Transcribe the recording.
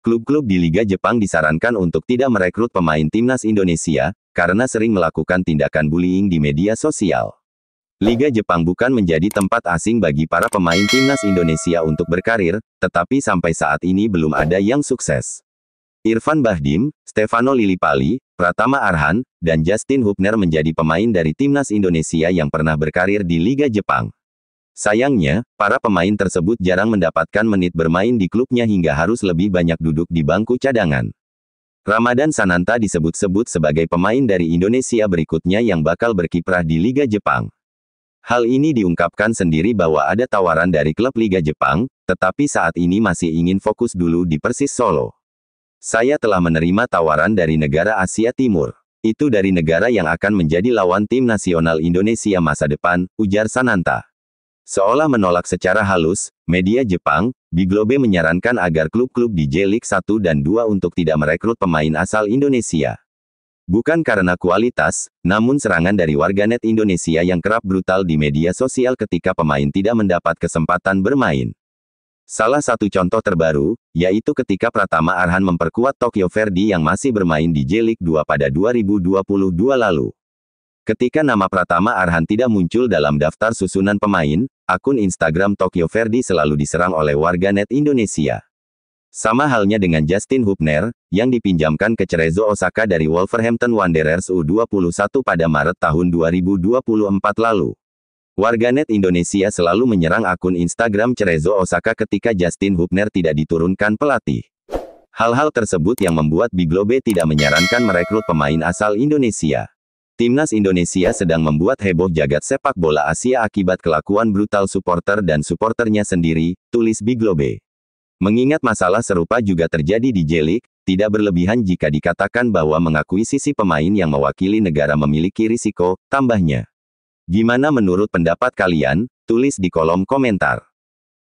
Klub-klub di Liga Jepang disarankan untuk tidak merekrut pemain timnas Indonesia, karena sering melakukan tindakan bullying di media sosial. Liga Jepang bukan menjadi tempat asing bagi para pemain timnas Indonesia untuk berkarir, tetapi sampai saat ini belum ada yang sukses. Irfan Bahdim, Stefano Lilipali, Pratama Arhan, dan Justin Hubner menjadi pemain dari timnas Indonesia yang pernah berkarir di Liga Jepang. Sayangnya, para pemain tersebut jarang mendapatkan menit bermain di klubnya hingga harus lebih banyak duduk di bangku cadangan. Ramadan Sananta disebut-sebut sebagai pemain dari Indonesia berikutnya yang bakal berkiprah di Liga Jepang. Hal ini diungkapkan sendiri bahwa ada tawaran dari klub Liga Jepang, tetapi saat ini masih ingin fokus dulu di Persis Solo. Saya telah menerima tawaran dari negara Asia Timur. Itu dari negara yang akan menjadi lawan tim nasional Indonesia masa depan, ujar Sananta. Seolah menolak secara halus, media Jepang, Biglobe menyarankan agar klub-klub di J-League 1 dan 2 untuk tidak merekrut pemain asal Indonesia. Bukan karena kualitas, namun serangan dari warganet Indonesia yang kerap brutal di media sosial ketika pemain tidak mendapat kesempatan bermain. Salah satu contoh terbaru, yaitu ketika Pratama Arhan memperkuat Tokyo Verdy yang masih bermain di J-League 2 pada 2022 lalu. Ketika nama Pratama Arhan tidak muncul dalam daftar susunan pemain, akun Instagram Tokyo Verdi selalu diserang oleh warganet Indonesia. Sama halnya dengan Justin Hubner, yang dipinjamkan ke Cerezo Osaka dari Wolverhampton Wanderers U21 pada Maret tahun 2024 lalu. Warganet Indonesia selalu menyerang akun Instagram Cerezo Osaka ketika Justin Hubner tidak diturunkan pelatih. Hal-hal tersebut yang membuat Biglobe tidak menyarankan merekrut pemain asal Indonesia. Timnas Indonesia sedang membuat heboh jagat sepak bola Asia akibat kelakuan brutal supporter dan supporternya sendiri, tulis Biglobe. Mengingat masalah serupa juga terjadi di Jelik, tidak berlebihan jika dikatakan bahwa mengakui sisi pemain yang mewakili negara memiliki risiko, tambahnya. Gimana menurut pendapat kalian? Tulis di kolom komentar.